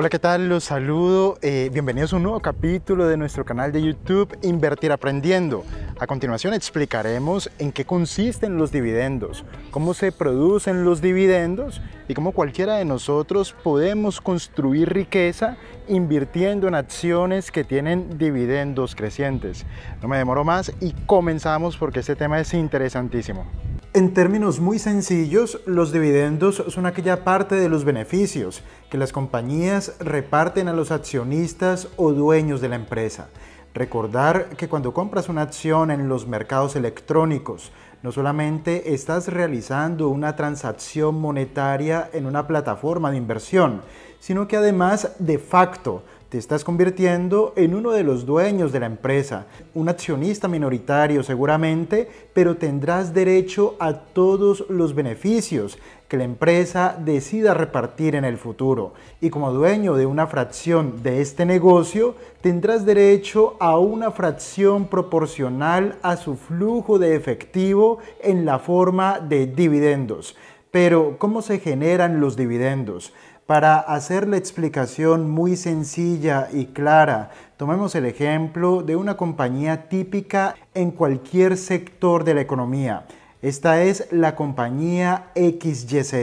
Hola, ¿qué tal? Los saludo. Eh, bienvenidos a un nuevo capítulo de nuestro canal de YouTube Invertir Aprendiendo. A continuación explicaremos en qué consisten los dividendos, cómo se producen los dividendos y cómo cualquiera de nosotros podemos construir riqueza invirtiendo en acciones que tienen dividendos crecientes. No me demoro más y comenzamos porque este tema es interesantísimo. En términos muy sencillos, los dividendos son aquella parte de los beneficios que las compañías reparten a los accionistas o dueños de la empresa. Recordar que cuando compras una acción en los mercados electrónicos, no solamente estás realizando una transacción monetaria en una plataforma de inversión, sino que además de facto te estás convirtiendo en uno de los dueños de la empresa, un accionista minoritario seguramente, pero tendrás derecho a todos los beneficios que la empresa decida repartir en el futuro. Y como dueño de una fracción de este negocio, tendrás derecho a una fracción proporcional a su flujo de efectivo en la forma de dividendos. Pero, ¿cómo se generan los dividendos? para hacer la explicación muy sencilla y clara. Tomemos el ejemplo de una compañía típica en cualquier sector de la economía. Esta es la compañía XYZ.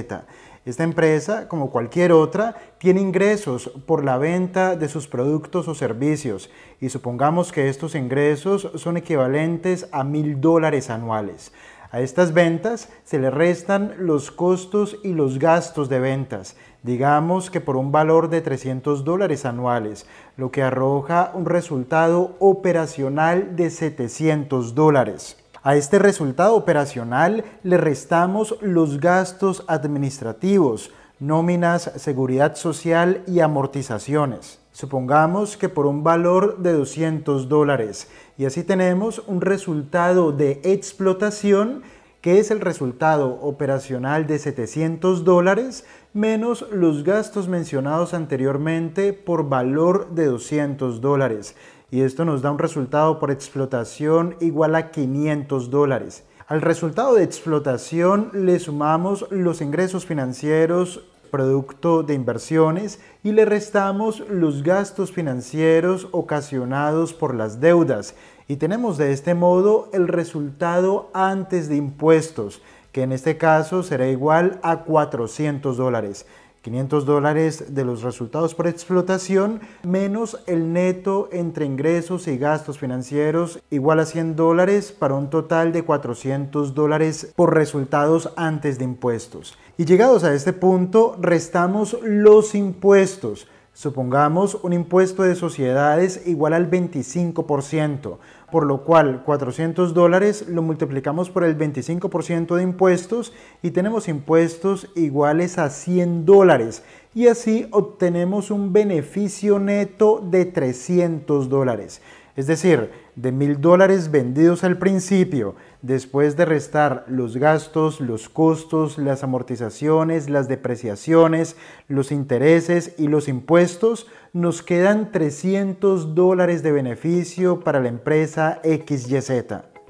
Esta empresa, como cualquier otra, tiene ingresos por la venta de sus productos o servicios y supongamos que estos ingresos son equivalentes a mil dólares anuales. A estas ventas se le restan los costos y los gastos de ventas, digamos que por un valor de 300 dólares anuales, lo que arroja un resultado operacional de 700 dólares. A este resultado operacional le restamos los gastos administrativos, nóminas, seguridad social y amortizaciones. Supongamos que por un valor de 200 dólares. Y así tenemos un resultado de explotación que es el resultado operacional de 700 dólares menos los gastos mencionados anteriormente por valor de 200 dólares. Y esto nos da un resultado por explotación igual a 500 dólares. Al resultado de explotación le sumamos los ingresos financieros producto de inversiones y le restamos los gastos financieros ocasionados por las deudas y tenemos de este modo el resultado antes de impuestos que en este caso será igual a 400 dólares. 500 dólares de los resultados por explotación menos el neto entre ingresos y gastos financieros igual a 100 dólares para un total de 400 dólares por resultados antes de impuestos. Y llegados a este punto restamos los impuestos Supongamos un impuesto de sociedades igual al 25%, por lo cual 400 dólares lo multiplicamos por el 25% de impuestos y tenemos impuestos iguales a 100 dólares y así obtenemos un beneficio neto de 300 dólares. Es decir, de mil dólares vendidos al principio, después de restar los gastos, los costos, las amortizaciones, las depreciaciones, los intereses y los impuestos, nos quedan 300 dólares de beneficio para la empresa XYZ.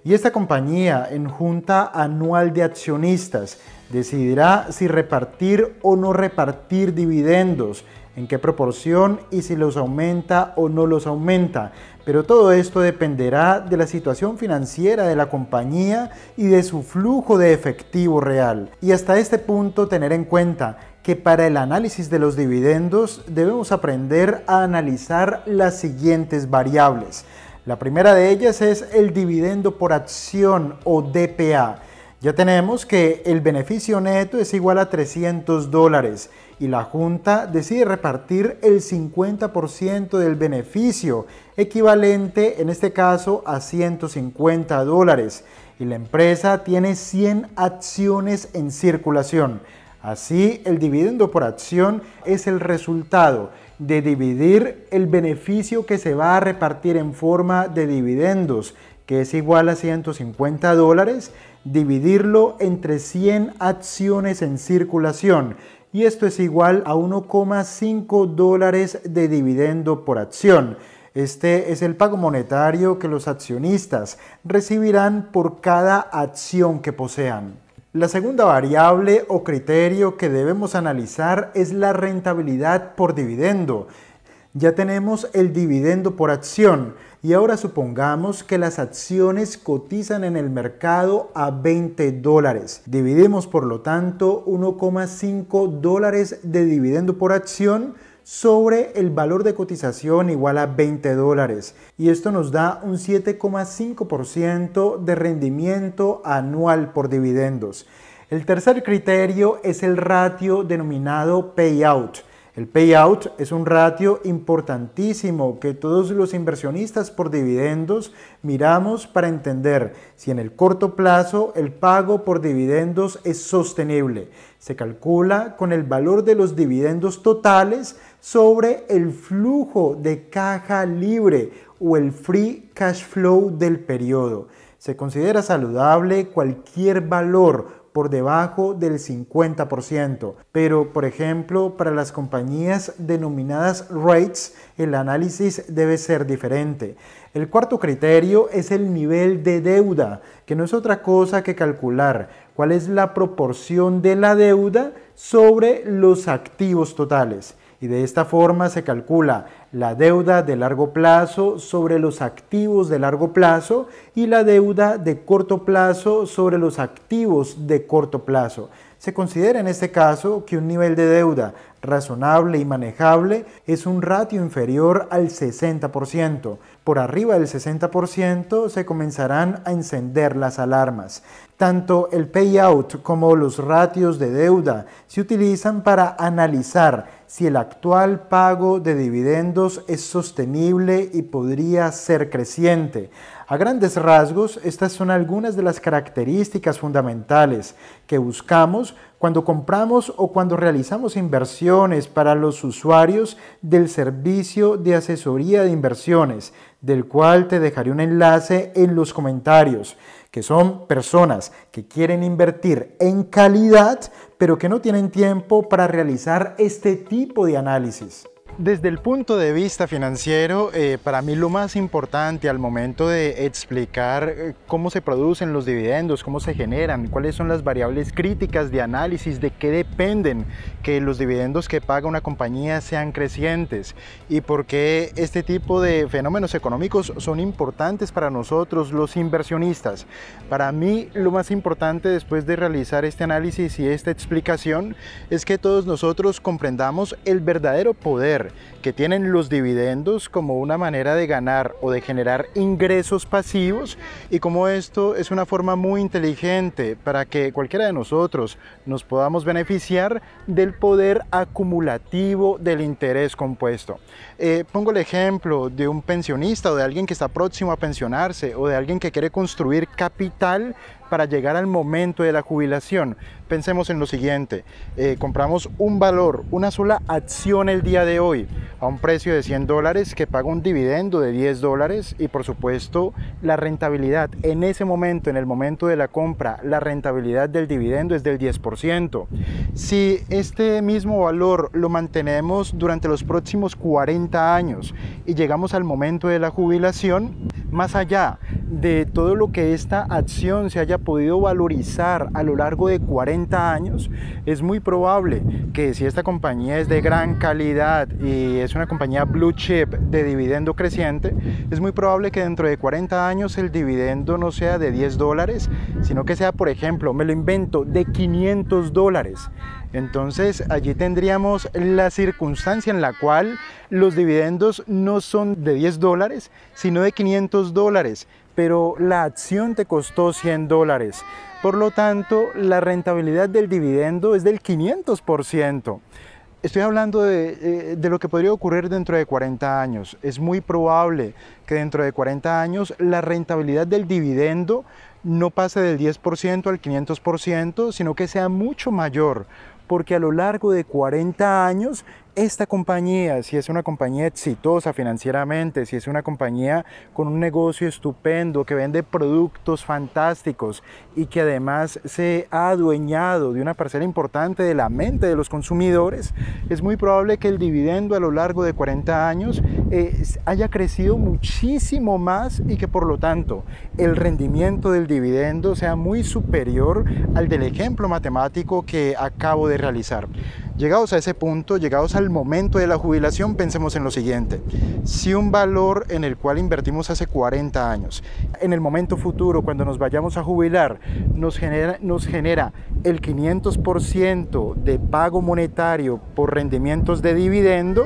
Y esta compañía, en junta anual de accionistas, decidirá si repartir o no repartir dividendos en qué proporción y si los aumenta o no los aumenta. Pero todo esto dependerá de la situación financiera de la compañía y de su flujo de efectivo real. Y hasta este punto tener en cuenta que para el análisis de los dividendos debemos aprender a analizar las siguientes variables. La primera de ellas es el dividendo por acción o DPA ya tenemos que el beneficio neto es igual a 300 dólares y la Junta decide repartir el 50% del beneficio, equivalente en este caso a 150 dólares. Y la empresa tiene 100 acciones en circulación. Así, el dividendo por acción es el resultado de dividir el beneficio que se va a repartir en forma de dividendos que es igual a 150 dólares, dividirlo entre 100 acciones en circulación. Y esto es igual a 1,5 dólares de dividendo por acción. Este es el pago monetario que los accionistas recibirán por cada acción que posean. La segunda variable o criterio que debemos analizar es la rentabilidad por dividendo. Ya tenemos el dividendo por acción y ahora supongamos que las acciones cotizan en el mercado a 20 dólares. Dividimos por lo tanto 1,5 dólares de dividendo por acción sobre el valor de cotización igual a 20 dólares y esto nos da un 7,5% de rendimiento anual por dividendos. El tercer criterio es el ratio denominado payout el payout es un ratio importantísimo que todos los inversionistas por dividendos miramos para entender si en el corto plazo el pago por dividendos es sostenible. Se calcula con el valor de los dividendos totales sobre el flujo de caja libre o el free cash flow del periodo. Se considera saludable cualquier valor por debajo del 50%. Pero, por ejemplo, para las compañías denominadas rates, el análisis debe ser diferente. El cuarto criterio es el nivel de deuda, que no es otra cosa que calcular cuál es la proporción de la deuda sobre los activos totales y de esta forma se calcula la deuda de largo plazo sobre los activos de largo plazo y la deuda de corto plazo sobre los activos de corto plazo. Se considera en este caso que un nivel de deuda razonable y manejable es un ratio inferior al 60%. Por arriba del 60% se comenzarán a encender las alarmas. Tanto el payout como los ratios de deuda se utilizan para analizar si el actual pago de dividendos es sostenible y podría ser creciente. A grandes rasgos, estas son algunas de las características fundamentales que buscamos cuando compramos o cuando realizamos inversiones para los usuarios del servicio de asesoría de inversiones, del cual te dejaré un enlace en los comentarios, que son personas que quieren invertir en calidad, pero que no tienen tiempo para realizar este tipo de análisis. Desde el punto de vista financiero, eh, para mí lo más importante al momento de explicar eh, cómo se producen los dividendos, cómo se generan, cuáles son las variables críticas de análisis, de qué dependen que los dividendos que paga una compañía sean crecientes y por qué este tipo de fenómenos económicos son importantes para nosotros los inversionistas. Para mí lo más importante después de realizar este análisis y esta explicación es que todos nosotros comprendamos el verdadero poder que tienen los dividendos como una manera de ganar o de generar ingresos pasivos y como esto es una forma muy inteligente para que cualquiera de nosotros nos podamos beneficiar del poder acumulativo del interés compuesto. Eh, pongo el ejemplo de un pensionista o de alguien que está próximo a pensionarse o de alguien que quiere construir capital para llegar al momento de la jubilación. Pensemos en lo siguiente, eh, compramos un valor, una sola acción el día de hoy a un precio de 100 dólares que paga un dividendo de 10 dólares y por supuesto la rentabilidad en ese momento, en el momento de la compra, la rentabilidad del dividendo es del 10%. Si este mismo valor lo mantenemos durante los próximos 40 años y llegamos al momento de la jubilación, más allá de todo lo que esta acción se haya podido valorizar a lo largo de 40 años, es muy probable que si esta compañía es de gran calidad y es una compañía blue chip de dividendo creciente, es muy probable que dentro de 40 años el dividendo no sea de 10 dólares, sino que sea, por ejemplo, me lo invento, de 500 dólares. Entonces allí tendríamos la circunstancia en la cual los dividendos no son de 10 dólares, sino de 500 dólares, pero la acción te costó 100 dólares. Por lo tanto, la rentabilidad del dividendo es del 500%. Estoy hablando eh, de, lo que podría ocurrir dentro de 40 años. Es muy probable que dentro de 40 años la rentabilidad del dividendo no pase del 10% al 500%, sino que sea mucho mayor porque a lo largo de 40 años esta compañía, si es una compañía exitosa financieramente, si es una compañía con un negocio estupendo, que vende productos fantásticos y que además se ha adueñado de una parcela importante de la mente de los consumidores, es muy probable que el dividendo a lo largo de 40 años haya crecido muchísimo más y que por lo tanto el rendimiento del dividendo sea muy superior al del ejemplo matemático que acabo de realizar. Llegados a ese punto, llegados al momento de la jubilación, pensemos en lo siguiente. Si un valor en el cual invertimos hace 40 años, en el momento futuro, cuando nos vayamos a jubilar, nos genera, nos genera el 500% de pago monetario por rendimientos de dividendo,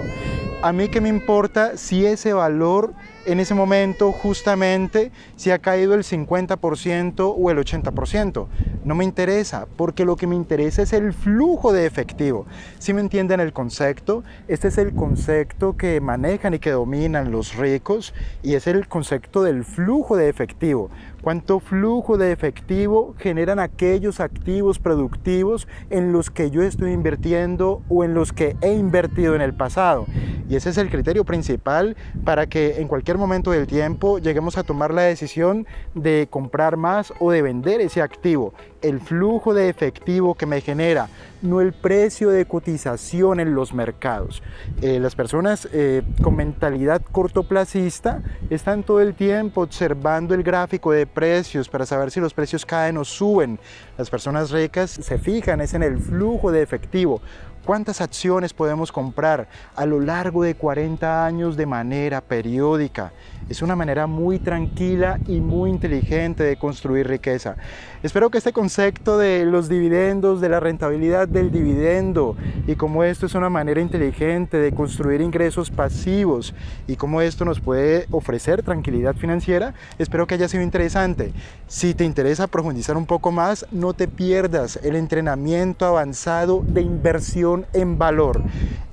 a mí qué me importa si ese valor en ese momento justamente si ha caído el 50% o el 80%. No me interesa, porque lo que me interesa es el flujo de efectivo. Si me entienden el concepto, este es el concepto que manejan y que dominan los ricos y es el concepto del flujo de efectivo. ¿Cuánto flujo de efectivo generan aquellos activos productivos en los que yo estoy invirtiendo o en los que he invertido en el pasado? Y ese es el criterio principal para que en cualquier momento del tiempo lleguemos a tomar la decisión de comprar más o de vender ese activo. El flujo de efectivo que me genera, no el precio de cotización en los mercados. Eh, las personas eh, con mentalidad cortoplacista están todo el tiempo observando el gráfico de precios para saber si los precios caen o suben. Las personas ricas se fijan es en el flujo de efectivo ¿Cuántas acciones podemos comprar a lo largo de 40 años de manera periódica? Es una manera muy tranquila y muy inteligente de construir riqueza. Espero que este concepto de los dividendos, de la rentabilidad del dividendo y cómo esto es una manera inteligente de construir ingresos pasivos y cómo esto nos puede ofrecer tranquilidad financiera, espero que haya sido interesante. Si te interesa profundizar un poco más, no te pierdas el entrenamiento avanzado de inversión en valor.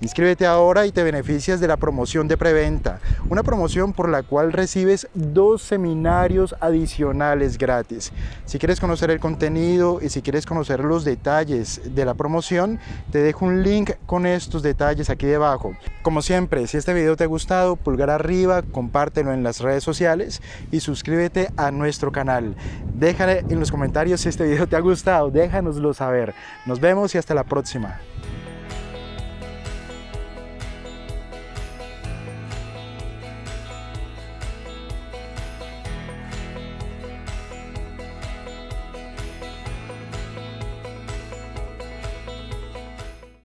Inscríbete ahora y te beneficias de la promoción de preventa, una promoción por la cual recibes dos seminarios adicionales gratis. Si quieres conocer el contenido y si quieres conocer los detalles de la promoción, te dejo un link con estos detalles aquí debajo. Como siempre, si este video te ha gustado, pulgar arriba, compártelo en las redes sociales y suscríbete a nuestro canal. Déjale en los comentarios si este video te ha gustado, déjanoslo saber. Nos vemos y hasta la próxima.